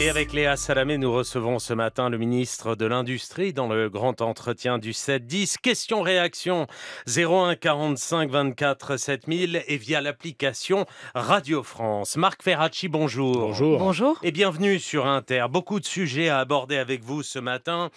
Et avec Léa Salamé, nous recevons ce matin le ministre de l'Industrie dans le grand entretien du 7-10. Question-réaction 0145 24 7000 et via l'application Radio France. Marc Ferracci, bonjour. Bonjour. Bonjour. Et bienvenue sur Inter. Beaucoup de sujets à aborder avec vous ce matin.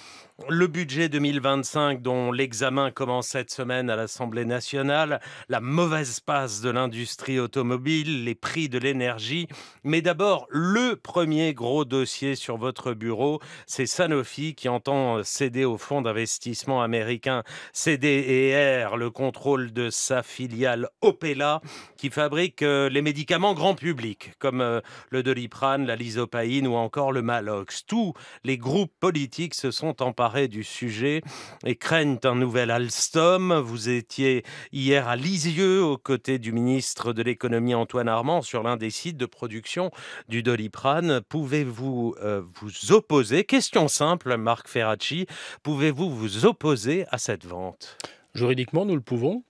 Le budget 2025 dont l'examen commence cette semaine à l'Assemblée nationale, la mauvaise passe de l'industrie automobile, les prix de l'énergie. Mais d'abord, le premier gros dossier sur votre bureau, c'est Sanofi qui entend céder au fonds d'investissement américain CDER, le contrôle de sa filiale Opella qui fabrique euh, les médicaments grand public comme euh, le doliprane, la lysopaïne ou encore le Malox. Tous les groupes politiques se sont emparés du sujet et craignent un nouvel Alstom. Vous étiez hier à Lisieux aux côtés du ministre de l'économie Antoine Armand sur l'un des sites de production du Doliprane. Pouvez-vous euh, vous opposer Question simple, Marc Ferracci. Pouvez-vous vous opposer à cette vente Juridiquement, nous le pouvons.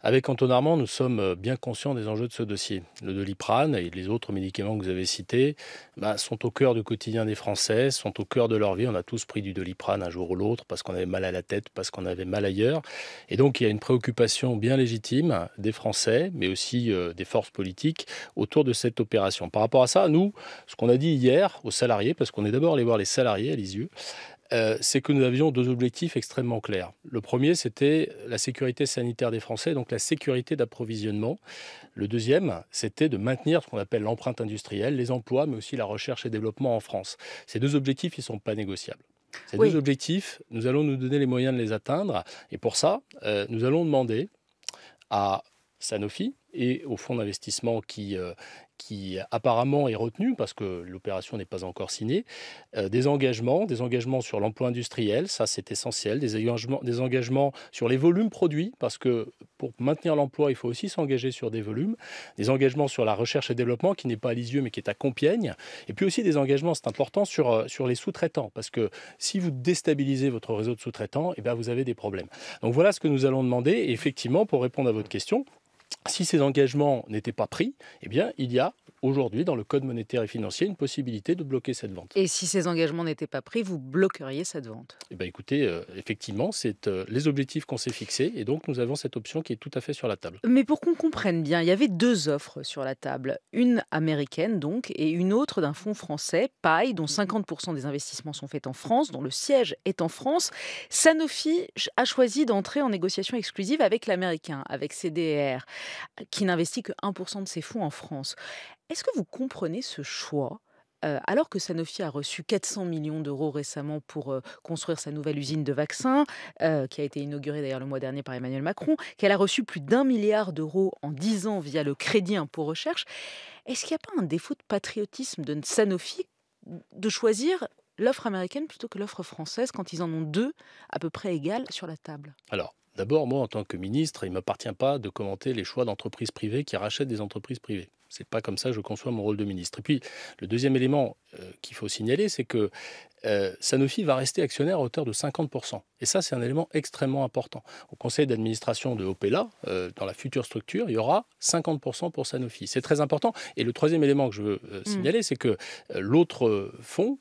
Avec Anton Armand, nous sommes euh, bien conscients des enjeux de ce dossier. Le doliprane et les autres médicaments que vous avez cités bah, sont au cœur du quotidien des Français, sont au cœur de leur vie. On a tous pris du doliprane un jour ou l'autre parce qu'on avait mal à la tête, parce qu'on avait mal ailleurs. Et donc il y a une préoccupation bien légitime des Français, mais aussi euh, des forces politiques autour de cette opération. Par rapport à ça, nous, ce qu'on a dit hier aux salariés, parce qu'on est d'abord allé voir les salariés à Lisieux, euh, c'est que nous avions deux objectifs extrêmement clairs. Le premier, c'était la sécurité sanitaire des Français, donc la sécurité d'approvisionnement. Le deuxième, c'était de maintenir ce qu'on appelle l'empreinte industrielle, les emplois, mais aussi la recherche et développement en France. Ces deux objectifs, ils ne sont pas négociables. Ces deux objectifs, nous allons nous donner les moyens de les atteindre. Et pour ça, euh, nous allons demander à Sanofi et au fonds d'investissement qui euh, qui apparemment est retenu, parce que l'opération n'est pas encore signée, euh, des engagements, des engagements sur l'emploi industriel, ça c'est essentiel, des engagements, des engagements sur les volumes produits, parce que pour maintenir l'emploi, il faut aussi s'engager sur des volumes, des engagements sur la recherche et développement, qui n'est pas à Lisieux, mais qui est à Compiègne, et puis aussi des engagements, c'est important, sur, euh, sur les sous-traitants, parce que si vous déstabilisez votre réseau de sous-traitants, et eh ben, vous avez des problèmes. Donc voilà ce que nous allons demander, et effectivement, pour répondre à votre question, si ces engagements n'étaient pas pris, eh bien, il y a aujourd'hui dans le Code monétaire et financier une possibilité de bloquer cette vente. Et si ces engagements n'étaient pas pris, vous bloqueriez cette vente et eh bien écoutez, euh, effectivement, c'est euh, les objectifs qu'on s'est fixés et donc nous avons cette option qui est tout à fait sur la table. Mais pour qu'on comprenne bien, il y avait deux offres sur la table, une américaine donc et une autre d'un fonds français, PAI, dont 50% des investissements sont faits en France, dont le siège est en France. Sanofi a choisi d'entrer en négociation exclusive avec l'américain, avec CDR, qui n'investit que 1% de ses fonds en France. Est-ce que vous comprenez ce choix alors que Sanofi a reçu 400 millions d'euros récemment pour construire sa nouvelle usine de vaccins, qui a été inaugurée d'ailleurs le mois dernier par Emmanuel Macron, qu'elle a reçu plus d'un milliard d'euros en dix ans via le crédit impôt recherche, est-ce qu'il n'y a pas un défaut de patriotisme de Sanofi de choisir l'offre américaine plutôt que l'offre française quand ils en ont deux à peu près égales sur la table Alors, D'abord, moi, en tant que ministre, il ne m'appartient pas de commenter les choix d'entreprises privées qui rachètent des entreprises privées. Ce n'est pas comme ça que je conçois mon rôle de ministre. Et puis, le deuxième élément euh, qu'il faut signaler, c'est que euh, Sanofi va rester actionnaire à hauteur de 50%. Et ça, c'est un élément extrêmement important. Au conseil d'administration de Opela, euh, dans la future structure, il y aura 50% pour Sanofi. C'est très important. Et le troisième élément que je veux hmm. signaler, c'est que l'autre fonds...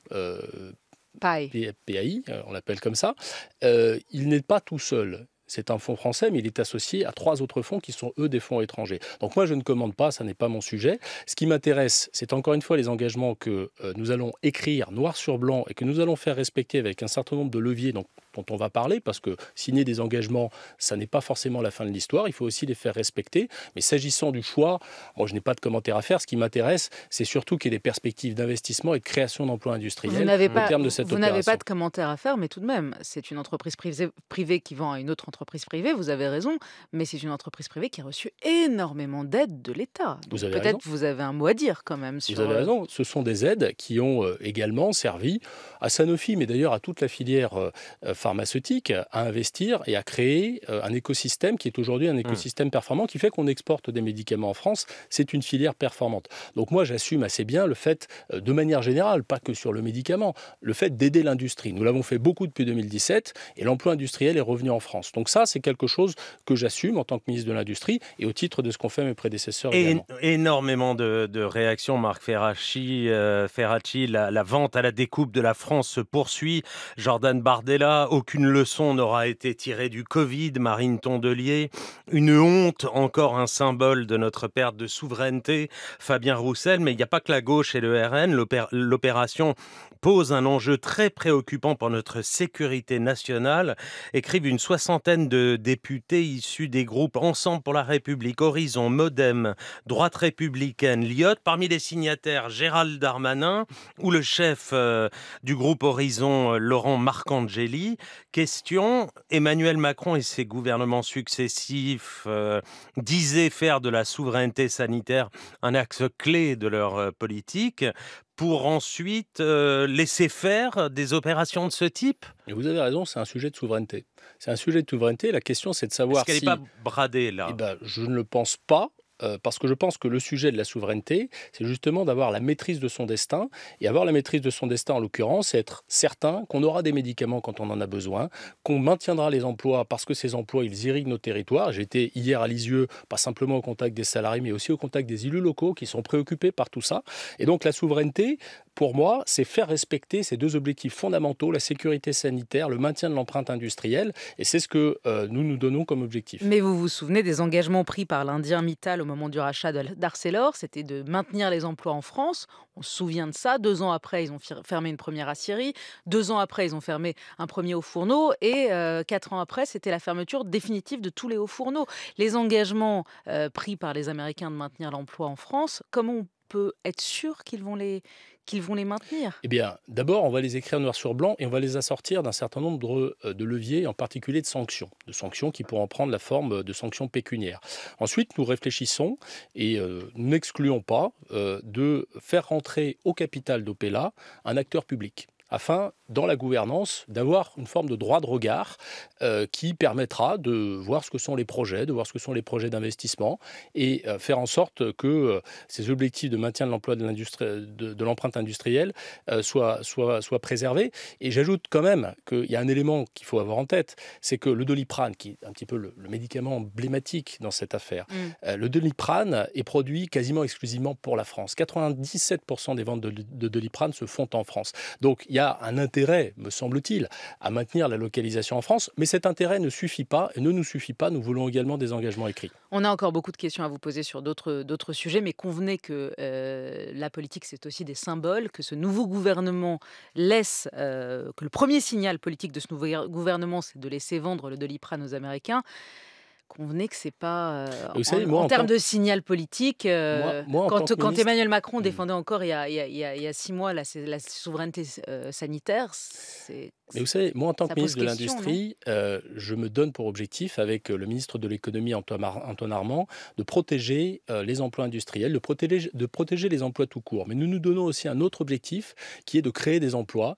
PPI, PAI, on l'appelle comme ça, il n'est pas tout seul c'est un fonds français, mais il est associé à trois autres fonds qui sont, eux, des fonds étrangers. Donc moi, je ne commande pas, ça n'est pas mon sujet. Ce qui m'intéresse, c'est encore une fois les engagements que euh, nous allons écrire noir sur blanc et que nous allons faire respecter avec un certain nombre de leviers, dont on va parler, parce que signer des engagements, ça n'est pas forcément la fin de l'histoire, il faut aussi les faire respecter. Mais s'agissant du choix, moi je n'ai pas de commentaire à faire, ce qui m'intéresse, c'est surtout qu'il y ait des perspectives d'investissement et de création d'emplois industriels au terme de cette Vous n'avez pas de commentaire à faire, mais tout de même, c'est une entreprise privée, qui vend à une autre entreprise privée, vous avez raison, mais c'est une entreprise privée qui a reçu énormément d'aides de l'État. Peut-être vous avez un mot à dire quand même. Vous avez euh, raison, ce sont des aides qui ont euh, également servi à Sanofi, mais d'ailleurs à toute la filière pharmaceutique pharmaceutique à investir et à créer euh, un écosystème qui est aujourd'hui un mmh. écosystème performant qui fait qu'on exporte des médicaments en France. C'est une filière performante. Donc moi, j'assume assez bien le fait, euh, de manière générale, pas que sur le médicament, le fait d'aider l'industrie. Nous l'avons fait beaucoup depuis 2017 et l'emploi industriel est revenu en France. Donc ça, c'est quelque chose que j'assume en tant que ministre de l'Industrie et au titre de ce qu'ont fait mes prédécesseurs. Et énormément de, réactions, Marc euh, Ferracci. la, la vente à la découpe de la France se poursuit. Jordan Bardella, aucune leçon n'aura été tirée du Covid, Marine Tondelier. Une honte, encore un symbole de notre perte de souveraineté, Fabien Roussel. Mais il n'y a pas que la gauche et le RN. L'opération pose un enjeu très préoccupant pour notre sécurité nationale, écrivent une soixantaine de députés issus des groupes Ensemble pour la République, Horizon, Modem, Droite républicaine, Lyotte. Parmi les signataires, Gérald Darmanin ou le chef euh, du groupe Horizon, Laurent Marcangeli question. Emmanuel Macron et ses gouvernements successifs euh, disaient faire de la souveraineté sanitaire un axe clé de leur euh, politique pour ensuite euh, laisser faire des opérations de ce type Vous avez raison, c'est un sujet de souveraineté. C'est un sujet de souveraineté. La question, c'est de savoir Est-ce qu'elle n'est pas bradée, là eh ben, Je ne le pense pas. Euh, parce que je pense que le sujet de la souveraineté, c'est justement d'avoir la maîtrise de son destin. Et avoir la maîtrise de son destin, en l'occurrence, c'est être certain qu'on aura des médicaments quand on en a besoin, qu'on maintiendra les emplois parce que ces emplois, ils irriguent nos territoires. J'étais hier à Lisieux, pas simplement au contact des salariés, mais aussi au contact des élus locaux qui sont préoccupés par tout ça. Et donc la souveraineté, pour moi, c'est faire respecter ces deux objectifs fondamentaux, la sécurité sanitaire, le maintien de l'empreinte industrielle, et c'est ce que euh, nous nous donnons comme objectif. Mais vous vous souvenez des engagements pris par l'Indien Mittal au moment du rachat d'Arcelor, c'était de maintenir les emplois en France, on se souvient de ça, deux ans après ils ont fermé une première aciérie, deux ans après ils ont fermé un premier haut fourneau, et euh, quatre ans après c'était la fermeture définitive de tous les hauts fourneaux. Les engagements euh, pris par les Américains de maintenir l'emploi en France, comment on peut être sûr qu'ils vont les qu'ils vont les maintenir Eh bien, d'abord, on va les écrire noir sur blanc et on va les assortir d'un certain nombre de euh, leviers, en particulier de sanctions, de sanctions qui pourront prendre la forme euh, de sanctions pécuniaires. Ensuite, nous réfléchissons et euh, n'excluons pas de faire rentrer au capital d'Opella un acteur public afin, dans la gouvernance, d'avoir une forme de droit de regard euh, qui permettra de voir ce que sont les projets, de voir ce que sont les projets d'investissement et euh, faire en sorte que euh, ces objectifs de maintien de l'emploi de l'empreinte industrielle soient, préservés. Et j'ajoute quand même qu'il y a un élément qu'il faut avoir en tête, c'est que le doliprane, qui est un petit peu le, médicament emblématique dans cette affaire, mm. le doliprane est produit quasiment exclusivement pour la France. 97% des ventes de, de doliprane se font en France. Donc il y a un intérêt, me semble-t-il, à maintenir la localisation en France, mais cet intérêt ne suffit pas, et ne nous suffit pas. Nous voulons également des engagements écrits. On a encore beaucoup de questions à vous poser sur d'autres sujets, mais convenez que euh, la politique, c'est aussi des symboles, que ce nouveau gouvernement laisse, euh, que le premier signal politique de ce nouveau gouvernement, c'est de laisser vendre le doliprane aux Américains convenez que c'est pas. Euh, en, termes de signal politique, euh, quand, Emmanuel Macron hmm. défendait encore il y a, il y a, six mois la, souveraineté euh, sanitaire, c'est. Mais vous savez, moi en tant que ministre de l'Industrie, je me donne pour objectif, avec le ministre de l'Économie Antoine, Armand, de protéger les emplois industriels, de protéger, de protéger les emplois tout court. Mais nous nous donnons aussi un autre objectif qui est de créer des emplois.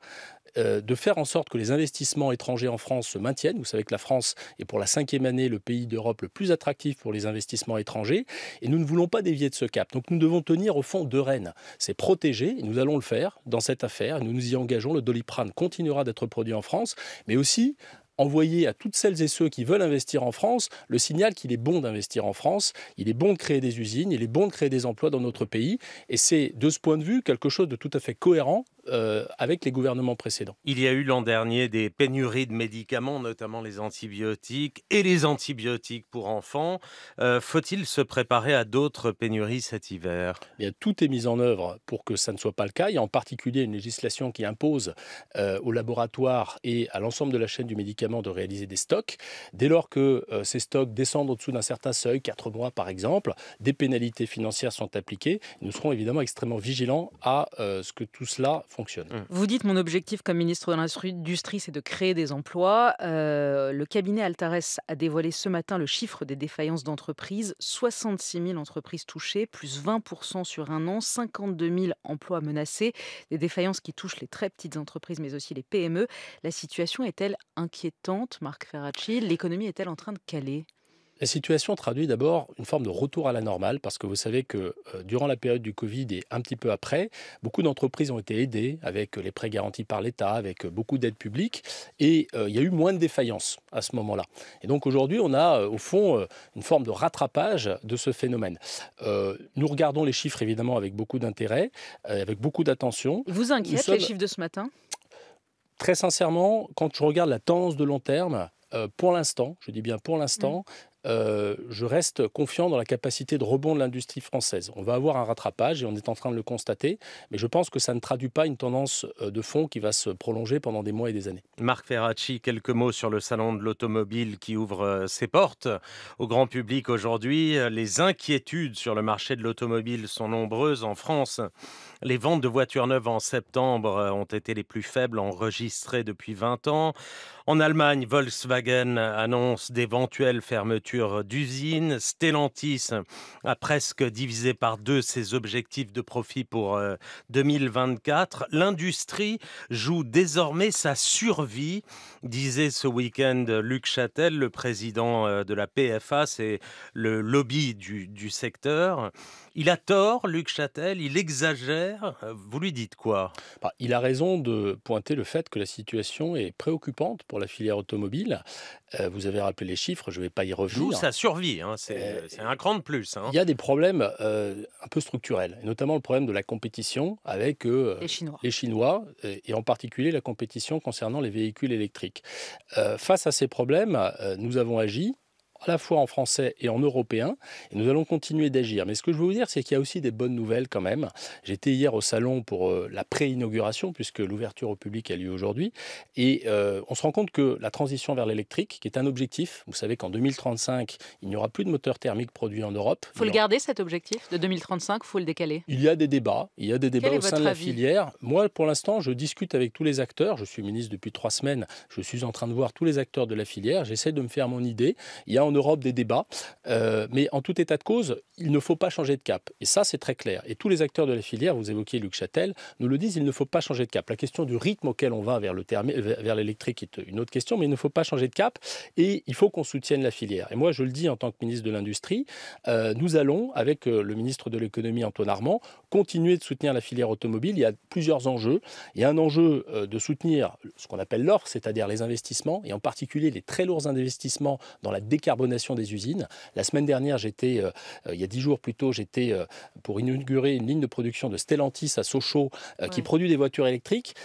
Euh, de faire en sorte que les investissements étrangers en France se maintiennent. Vous savez que la France est pour la cinquième année le pays d'Europe le plus attractif pour les investissements étrangers et nous ne voulons pas dévier de ce cap. Donc nous devons tenir au fond de Rennes. C'est protéger, et nous allons le faire dans cette affaire, nous nous y engageons. Le doliprane continuera d'être produit en France, mais aussi envoyer à toutes celles et ceux qui veulent investir en France le signal qu'il est bon d'investir en France, il est bon de créer des usines, il est bon de créer des emplois dans notre pays. Et c'est de ce point de vue quelque chose de tout à fait cohérent euh, avec les gouvernements précédents. Il y a eu l'an dernier des pénuries de médicaments, notamment les antibiotiques et les antibiotiques pour enfants. Euh, faut-il se préparer à d'autres pénuries cet hiver eh Tout est mis en œuvre pour que ça ne soit pas le cas. Il y a en particulier une législation qui impose euh, aux laboratoires et à l'ensemble de la chaîne du médicament de réaliser des stocks. Dès lors que ces stocks descendent au-dessous d'un certain seuil, 4 mois par exemple, des pénalités financières sont appliquées. Nous serons évidemment extrêmement vigilants à ce que tout cela Mm. Vous dites mon objectif comme ministre de l'Industrie, c'est de créer des emplois. Euh, le cabinet Altares a dévoilé ce matin le chiffre des défaillances d'entreprises 66 000 entreprises touchées, plus 20 sur un an, 52 000 emplois menacés. Des défaillances qui touchent les très petites entreprises, mais aussi les PME. La situation est-elle inquiétante, Marc Ferracci L'économie est-elle en train de caler la situation traduit d'abord une forme de retour à la normale, parce que vous savez que euh, durant la période du Covid et un petit peu après, beaucoup d'entreprises ont été aidées avec euh, les prêts garantis par l'État, avec euh, beaucoup d'aides publiques, et il y a eu moins de défaillances à ce moment-là. Et donc aujourd'hui, on a au fond une forme de rattrapage de ce phénomène. nous regardons les chiffres évidemment avec beaucoup d'intérêt, avec beaucoup d'attention. Vous inquiète les chiffres de ce matin Très sincèrement, quand je regarde la tendance de long terme, pour l'instant, je dis bien pour l'instant, mmh. Euh, je reste confiant dans la capacité de rebond de l'industrie française. On va avoir un rattrapage et on est en train de le constater, mais je pense que ça ne traduit pas une tendance euh, de fond qui va se prolonger pendant des mois et des années. Marc Ferracci, quelques mots sur le salon de l'automobile qui ouvre euh, ses portes au grand public aujourd'hui. Les inquiétudes sur le marché de l'automobile sont nombreuses en France. Les ventes de voitures neuves en septembre ont été les plus faibles enregistrées depuis 20 ans. En Allemagne, Volkswagen annonce d'éventuelles fermetures d'usine. Stellantis a presque divisé par deux ses objectifs de profit pour 2024. Euh, L'industrie joue désormais sa survie, disait ce week-end Luc Châtel, le président euh, de la PFA, c'est le lobby du secteur. Il a tort, Luc Châtel, il exagère. Euh, vous lui dites quoi bah, Il a raison de pointer le fait que la situation est préoccupante pour la filière automobile. Euh, vous avez rappelé les chiffres, je ne vais pas y revenir. Ça ça survit hein, euh, c'est un grand de plus. Hein. Il y a des problèmes un peu structurels, notamment le problème de la compétition avec les Chinois, et, en particulier la compétition concernant les véhicules électriques. face à ces problèmes, nous avons agi à la fois en français et en européen. Et nous allons continuer d'agir. Mais ce que je veux vous dire, c'est qu'il y a aussi des bonnes nouvelles quand même. J'étais hier au salon pour euh, la pré-inauguration, puisque l'ouverture au public a lieu aujourd'hui. Et euh, on se rend compte que la transition vers l'électrique, qui est un objectif, vous savez qu'en 2035, il n'y aura plus de moteurs thermiques produits en Europe. Il faut le garder cet objectif de 2035, il faut le décaler. Il y a des débats, il y a des débats au sein de la filière. Moi, pour l'instant, je discute avec tous les acteurs. Je suis ministre depuis trois semaines. Je suis en train de voir tous les acteurs de la filière. J'essaie de me faire mon idée. Il y a en Europe des débats. Euh, mais en tout état de cause, il ne faut pas changer de cap. Et ça, c'est très clair. Et tous les acteurs de la filière, vous évoquiez Luc Châtel, nous le disent, il ne faut pas changer de cap. La question du rythme auquel on va vers l'électrique est une autre question, mais il ne faut pas changer de cap. Et il faut qu'on soutienne la filière. Et moi, je le dis en tant que ministre de l'Industrie, euh, nous allons, avec euh, le ministre de l'économie Antoine Armand, continuer de soutenir la filière automobile. Il y a plusieurs enjeux. Il y a un enjeu euh, de soutenir ce qu'on appelle l'or, c'est-à-dire les investissements, et en particulier les très lourds investissements dans la décarbonation des usines. La semaine dernière, j'étais, euh, euh, il y a dix jours plus tôt, j'étais pour inaugurer une ligne de production de Stellantis à Sochaux qui produit des voitures électriques.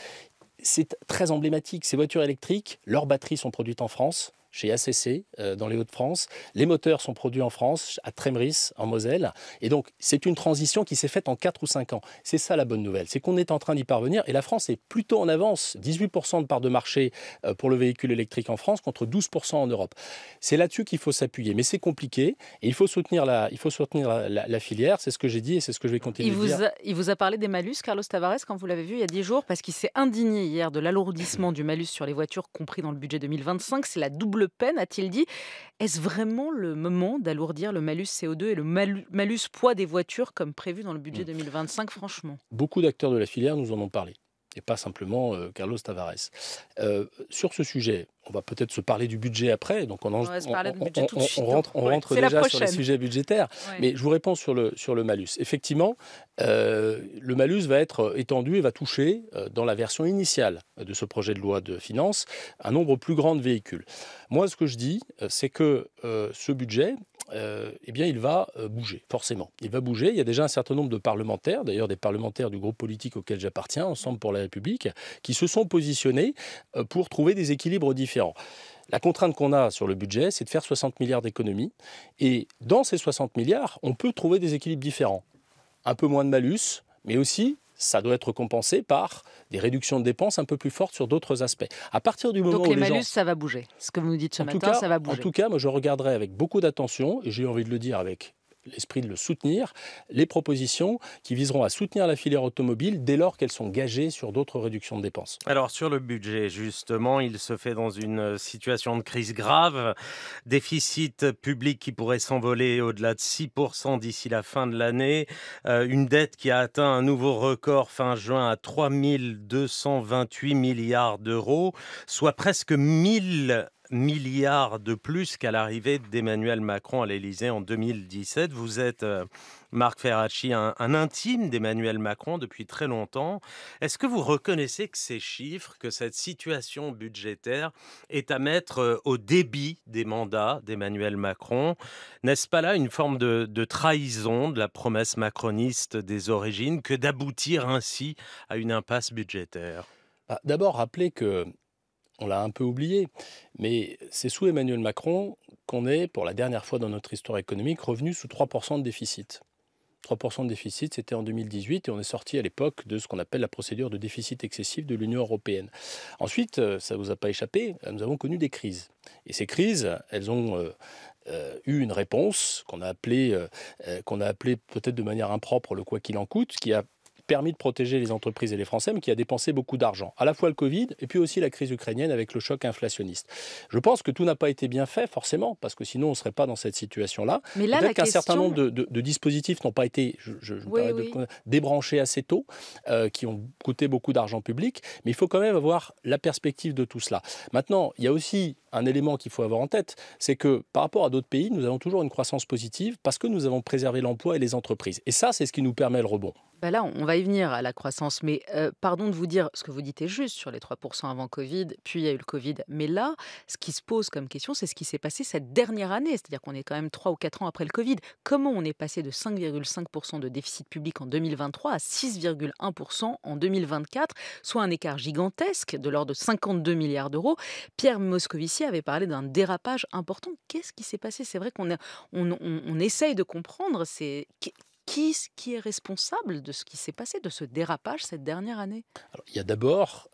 C'est très emblématique. Ces voitures électriques, leurs batteries sont produites en France chez ACC euh, dans les Hauts-de-France. Les moteurs sont produits en France, à Trémeris, en Moselle. Et donc, c'est une transition qui s'est faite en 4 ou 5 ans. C'est ça la bonne nouvelle, c'est qu'on est en train d'y parvenir et la France est plutôt en avance. 18% de part de marché euh, pour le véhicule électrique en France contre 12% en Europe. C'est là-dessus qu'il faut s'appuyer, mais c'est compliqué et il faut soutenir la, il faut soutenir la, filière. C'est ce que j'ai dit et c'est ce que je vais continuer il de dire. A, il vous a parlé des malus, Carlos Tavares, quand vous l'avez vu il y a 10 jours, parce qu'il s'est indigné hier de l'alourdissement du malus sur les voitures compris dans le budget 2025. C'est la double peine a-t-il dit. Est-ce vraiment le moment d'alourdir le malus CO2 et le malus poids des voitures comme prévu dans le budget 2025, mmh. franchement Beaucoup d'acteurs de la filière nous en ont parlé et pas simplement euh, Carlos Tavares. Euh, sur ce sujet, on va peut-être se parler du budget après, donc on, on, rentre, déjà sur le sujet budgétaire, mais je vous réponds sur le, sur le malus. Effectivement, euh, le malus va être étendu et va toucher, dans la version initiale de ce projet de loi de finances, un nombre plus grand de véhicules. Moi, ce que je dis, c'est que ce budget, euh, eh bien, il va euh, bouger, forcément. Il va bouger. Il y a déjà un certain nombre de parlementaires, d'ailleurs des parlementaires du groupe politique auquel j'appartiens, Ensemble pour la République, qui se sont positionnés euh, pour trouver des équilibres différents. La contrainte qu'on a sur le budget, c'est de faire 60 milliards d'économies. Et dans ces 60 milliards, on peut trouver des équilibres différents. Un peu moins de malus, mais aussi ça doit être compensé par des réductions de dépenses un peu plus fortes sur d'autres aspects. À partir du moment Donc, où les malus, ça va bouger. Ce que vous nous dites ce matin, ça va bouger. En tout cas, moi, je regarderai avec beaucoup d'attention, et j'ai envie de le dire avec l'esprit de le soutenir, les propositions qui viseront à soutenir la filière automobile dès lors qu'elles sont gagées sur d'autres réductions de dépenses. Alors sur le budget, justement, il se fait dans une situation de crise grave, déficit public qui pourrait s'envoler au-delà de 6% d'ici la fin de l'année, euh, une dette qui a atteint un nouveau record fin juin à 3228 milliards d'euros, soit presque 1000 milliards de plus qu'à l'arrivée d'Emmanuel Macron à l'Élysée en 2017. Vous êtes, euh, Marc Ferracci, un, intime d'Emmanuel Macron depuis très longtemps. Est-ce que vous reconnaissez que ces chiffres, que cette situation budgétaire est à mettre euh, au débit des mandats d'Emmanuel Macron N'est-ce pas là une forme de, de trahison de la promesse macroniste des origines que d'aboutir ainsi à une impasse budgétaire bah, D'abord, rappeler que on l'a un peu oublié, mais c'est sous Emmanuel Macron qu'on est, pour la dernière fois dans notre histoire économique, revenu sous 3% de déficit. 3% de déficit, c'était en 2018 et on est sorti à l'époque de ce qu'on appelle la procédure de déficit excessif de l'Union européenne. Ensuite, euh, ça ne vous a pas échappé, euh, nous avons connu des crises. Et ces crises, elles ont euh, eu une réponse qu'on a appelée qu'on a peut-être de manière impropre le quoi qu'il en coûte, qui a permis de protéger les entreprises et les Français, mais qui a dépensé beaucoup d'argent. À la fois le Covid et puis aussi la crise ukrainienne avec le choc inflationniste. Je pense que tout n'a pas été bien fait, forcément, parce que sinon on ne serait pas dans cette situation-là. Mais là, Peut-être qu'un certain nombre de, dispositifs n'ont pas été débranchés assez tôt, euh, qui ont coûté beaucoup d'argent public, mais il faut quand même avoir la perspective de tout cela. Maintenant, il y a aussi un élément qu'il faut avoir en tête, c'est que par rapport à d'autres pays, nous avons toujours une croissance positive parce que nous avons préservé l'emploi et les entreprises. Et ça, c'est ce qui nous permet le rebond. Bah là, on va venir à la croissance, mais pardon de vous dire, ce que vous dites est juste sur les 3% avant Covid, puis il y a eu le Covid. Mais là, ce qui se pose comme question, c'est ce qui s'est passé cette dernière année, c'est-à-dire qu'on est quand même 3 ou 4 ans après le Covid. Comment on est passé de 5,5% de déficit public en 2023 à 6,1% en 2024, soit un écart gigantesque de l'ordre de 52 milliards d'euros. Pierre Moscovici avait parlé d'un dérapage important. Qu'est-ce qui s'est passé C'est vrai qu'on on, essaye de comprendre qui, est responsable de ce qui s'est passé, de ce dérapage cette dernière année Alors, Il y a d'abord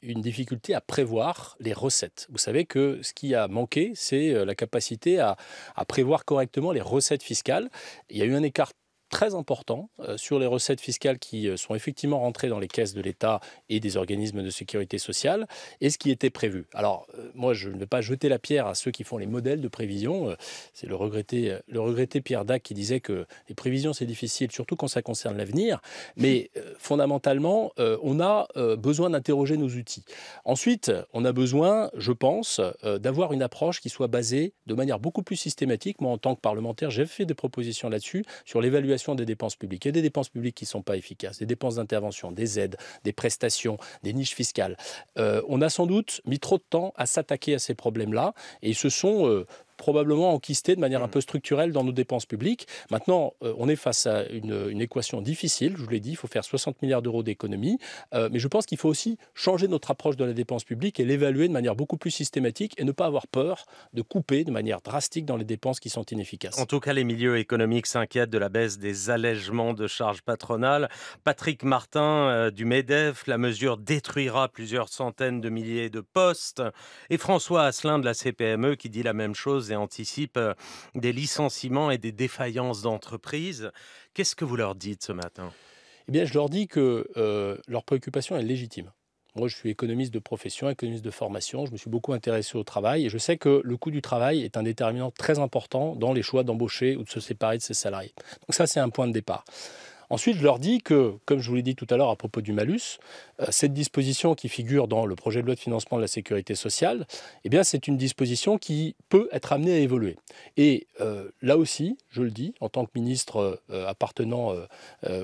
une difficulté à prévoir les recettes. Vous savez que ce qui a manqué, c'est la capacité à, à prévoir correctement les recettes fiscales. Il y a eu un écart très important euh, sur les recettes fiscales qui euh, sont effectivement rentrées dans les caisses de l'État et des organismes de sécurité sociale et ce qui était prévu. Alors, euh, moi, je ne vais pas jeter la pierre à ceux qui font les modèles de prévision. c'est le regretté, le regretté Pierre Dac qui disait que les prévisions, c'est difficile, surtout quand ça concerne l'avenir. Mais fondamentalement, on a besoin d'interroger nos outils. Ensuite, on a besoin, je pense, d'avoir une approche qui soit basée de manière beaucoup plus systématique. Moi, en tant que parlementaire, j'ai fait des propositions là-dessus, sur l'évaluation des dépenses publiques et des dépenses publiques qui ne sont pas efficaces, des dépenses d'intervention, des aides, des prestations, des niches fiscales. Euh, on a sans doute mis trop de temps à s'attaquer à ces problèmes-là et ce sont euh, probablement enquisté de manière un mm. peu structurelle dans nos dépenses publiques. Maintenant, euh, on est face à une, équation difficile. Je vous l'ai dit, il faut faire 60 milliards d'euros d'économie, euh, mais je pense qu'il faut aussi changer notre approche de la dépense publique et l'évaluer de manière beaucoup plus systématique et ne pas avoir peur de couper de manière drastique dans les dépenses qui sont inefficaces. En tout cas, les milieux économiques s'inquiètent de la baisse des allègements de charges patronales. Patrick Martin euh, du MEDEF, la mesure détruira plusieurs centaines de milliers de postes. Et François Asselin de la CPME qui dit la même chose et anticipent euh, des licenciements et des défaillances d'entreprises. Qu'est-ce que vous leur dites ce matin Eh bien, je leur dis que euh, leur préoccupation est légitime. Moi, je suis économiste de profession, économiste de formation. Je me suis beaucoup intéressé au travail et je sais que le coût du travail est un déterminant très important dans les choix d'embaucher ou de se séparer de ses salariés. Donc ça, c'est un point de départ. Ensuite, je leur dis que, comme je vous l'ai dit tout à l'heure à propos du malus, euh, cette disposition qui figure dans le projet de loi de financement de la sécurité sociale, eh bien, c'est une disposition qui peut être amenée à évoluer. Et euh, là aussi, je le dis, en tant que ministre euh, appartenant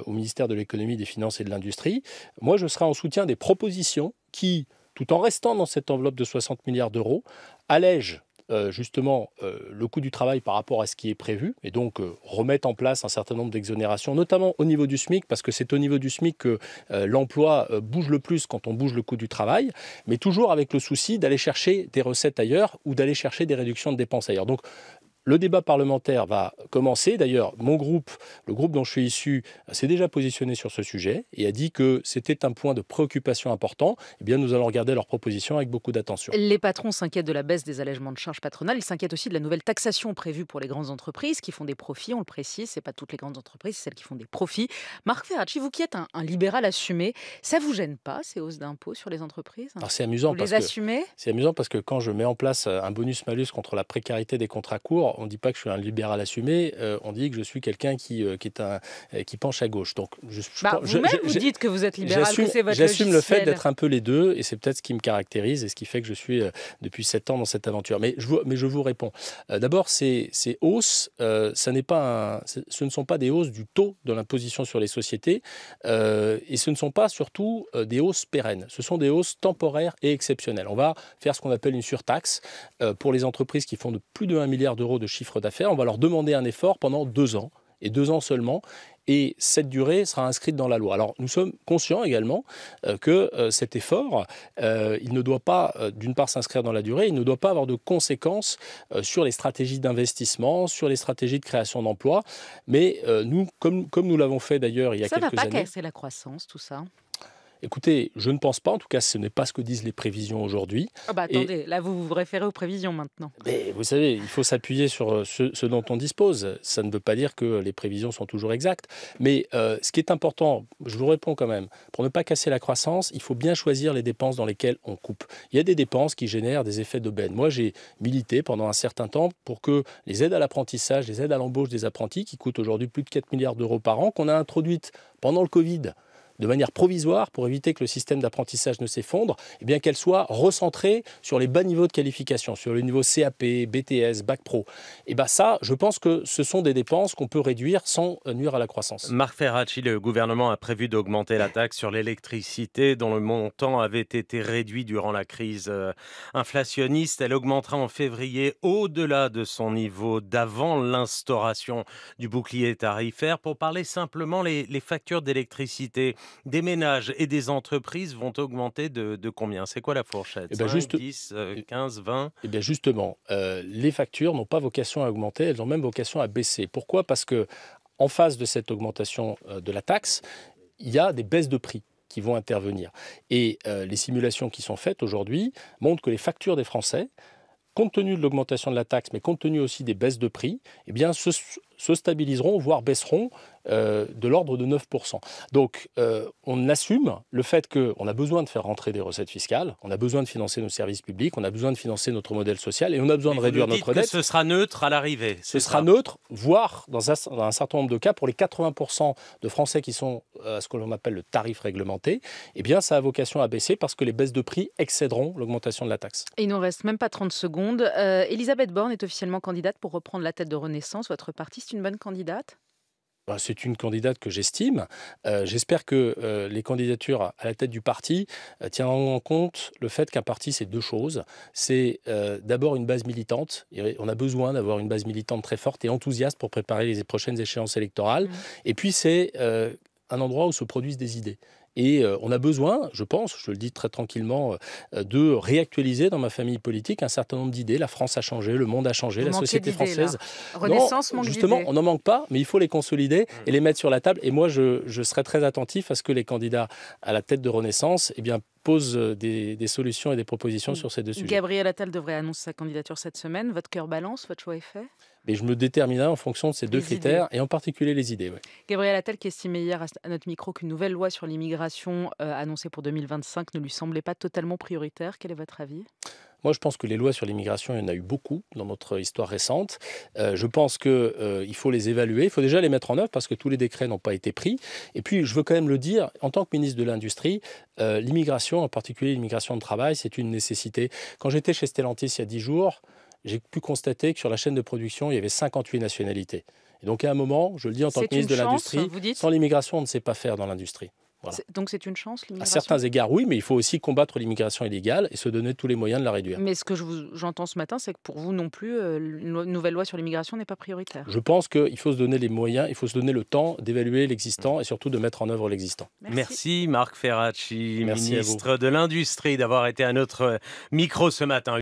au ministère de l'économie, des finances et de l'industrie, moi, je serai en soutien des propositions qui, tout en restant dans cette enveloppe de 60 milliards d'euros, allègent euh, justement euh, le coût du travail par rapport à ce qui est prévu et donc euh, remettre en place un certain nombre d'exonérations, notamment au niveau du SMIC, parce que c'est au niveau du SMIC que l'emploi bouge le plus quand on bouge le coût du travail, mais toujours avec le souci d'aller chercher des recettes ailleurs ou d'aller chercher des réductions de dépenses ailleurs. Donc le débat parlementaire va commencer. D'ailleurs, mon groupe, le groupe dont je suis issu, s'est déjà positionné sur ce sujet et a dit que c'était un point de préoccupation important. Eh bien, nous allons regarder leurs propositions avec beaucoup d'attention. Les patrons s'inquiètent de la baisse des allègements de charges patronales. Ils s'inquiètent aussi de la nouvelle taxation prévue pour les grandes entreprises qui font des profits. On le précise, ce n'est pas toutes les grandes entreprises, c'est celles qui font des profits. Marc Ferracci, vous qui êtes un, libéral assumé, ça vous gêne pas ces hausses d'impôts sur les entreprises C'est amusant vous parce les C'est amusant parce que quand je mets en place un bonus malus contre la précarité des contrats courts, on ne dit pas que je suis un libéral assumé, euh, on dit que je suis quelqu'un qui, euh, qui, est un, euh, qui penche à gauche. Donc, je, bah, vous, vous dites que vous êtes libéral, J'assume le fait d'être un peu les deux, et c'est peut-être ce qui me caractérise et ce qui fait que je suis depuis sept ans dans cette aventure. Mais je, mais je vous réponds. D'abord, ces, ces, hausses, ça pas ce ne sont pas des hausses du taux de l'imposition sur les sociétés, et ce ne sont pas surtout des hausses pérennes. Ce sont des hausses temporaires et exceptionnelles. On va faire ce qu'on appelle une surtaxe pour les entreprises qui font de plus de 1 milliard d'euros de de chiffre d'affaires, on va leur demander un effort pendant deux ans, et deux ans seulement. Et cette durée sera inscrite dans la loi. Alors nous sommes conscients également euh, que euh, cet effort, euh, il ne doit pas, d'une part, s'inscrire dans la durée, il ne doit pas avoir de conséquences sur les stratégies d'investissement, sur les stratégies de création d'emplois. Mais nous, comme, comme nous l'avons fait d'ailleurs il y a quelques années... Ça ne va pas casser la croissance, tout ça Écoutez, je ne pense pas, en tout cas ce n'est pas ce que disent les prévisions aujourd'hui. Ah bah attendez, là vous vous référez aux prévisions maintenant. vous savez, il faut s'appuyer sur euh, ce, dont on dispose. Ça ne veut pas dire que les prévisions sont toujours exactes. Mais euh, ce qui est important, je vous réponds quand même, pour ne pas casser la croissance, il faut bien choisir les dépenses dans lesquelles on coupe. Il y a des dépenses qui génèrent des effets d'aubaine. Moi j'ai milité pendant un certain temps pour que les aides à l'apprentissage, les aides à l'embauche des apprentis, qui coûtent aujourd'hui plus de 4 milliards d'euros par an, qu'on a introduites pendant le Covid de manière provisoire pour éviter que le système d'apprentissage ne s'effondre, eh bien qu'elle soit recentrée sur les bas niveaux de qualification, sur le niveau CAP, BTS, Bac Pro. Et eh bien ça, je pense que ce sont des dépenses qu'on peut réduire sans euh, nuire à la croissance. Marc Ferracci, le gouvernement a prévu d'augmenter la taxe sur l'électricité dont le montant avait été réduit durant la crise euh, inflationniste. Elle augmentera en février au-delà de son niveau d'avant l'instauration du bouclier tarifaire. Pour parler simplement, les, les factures d'électricité des ménages et des entreprises vont augmenter de, combien C'est quoi la eh fourchette 10, 15, 20 Et eh bien justement, euh, les factures n'ont pas vocation à augmenter, elles ont même vocation à baisser. Pourquoi Parce que en face de cette augmentation euh, de la taxe, il y a des baisses de prix qui vont intervenir. Et euh, les simulations qui sont faites aujourd'hui montrent que les factures des Français compte tenu de l'augmentation de la taxe, mais compte tenu aussi des baisses de prix, eh bien, se, se stabiliseront, voire baisseront euh, de l'ordre de 9%. Donc euh, on assume le fait qu'on a besoin de faire rentrer des recettes fiscales, on a besoin de financer nos services publics, on a besoin de financer notre modèle social et on a besoin de réduire notre dette. Que ce sera neutre à l'arrivée. Ce sera neutre, voire dans un, certain nombre de cas, pour les 80% de Français qui sont à euh, ce que l'on appelle le tarif réglementé, eh bien ça a vocation à baisser parce que les baisses de prix excéderont l'augmentation de la taxe. Et il nous reste même pas 30 secondes. Elisabeth Borne est officiellement candidate pour reprendre la tête de Renaissance, votre parti. C'est une bonne candidate bah, c'est une candidate que j'estime. Euh, j'espère que euh, les candidatures à la tête du parti tiennent euh, tiendront en compte le fait qu'un parti, c'est deux choses. C'est d'abord une base militante. on a besoin d'avoir une base militante très forte et enthousiaste pour préparer les prochaines échéances électorales. Mmh. Et puis, c'est un endroit où se produisent des idées. Et euh, on a besoin, je pense, je le dis très tranquillement, euh, de réactualiser dans ma famille politique un certain nombre d'idées. La France a changé, le monde a changé, la société française. Renaissance Justement, on n'en manque pas, mais il faut les consolider mmh. et les mettre sur la table. Et moi, je, je serai très attentif à ce que les candidats à la tête de Renaissance, eh bien, pose euh, des, solutions et des propositions mm. sur ces deux sujets. Gabriel Attal devrait annoncer sa candidature cette semaine. Votre cœur balance, votre choix est fait mais je me déterminerai en fonction de ces deux critères et en particulier les idées. Gabriel Attal qui estimait hier à notre micro qu'une nouvelle loi sur l'immigration euh, annoncée pour 2025 ne lui semblait pas totalement prioritaire. Quel est votre avis moi, je pense que les lois sur l'immigration, il y en a eu beaucoup dans notre histoire récente. Euh, je pense qu'il euh, faut les évaluer, il faut déjà les mettre en œuvre parce que tous les décrets n'ont pas été pris. Et puis, je veux quand même le dire, en tant que ministre de l'Industrie, euh, l'immigration, en particulier l'immigration de travail, c'est une nécessité. Quand j'étais chez Stellantis il y a 10 jours, j'ai pu constater que sur la chaîne de production, il y avait 58 nationalités. Et donc, à un moment, je le dis en tant que ministre de l'Industrie, sans l'immigration, on ne sait pas faire dans l'industrie. Donc c'est une chance l'immigration À certains égards, oui, mais il faut aussi combattre l'immigration illégale et se donner tous les moyens de la réduire. Mais ce que j'entends ce matin, c'est que pour vous non plus, euh, une nouvelle loi sur l'immigration n'est pas prioritaire. Je pense qu'il faut se donner les moyens, il faut se donner le temps d'évaluer l'existant et surtout de mettre en œuvre l'existant. Merci. Marc Ferracci, Merci ministre de l'Industrie, d'avoir été à notre micro ce matin.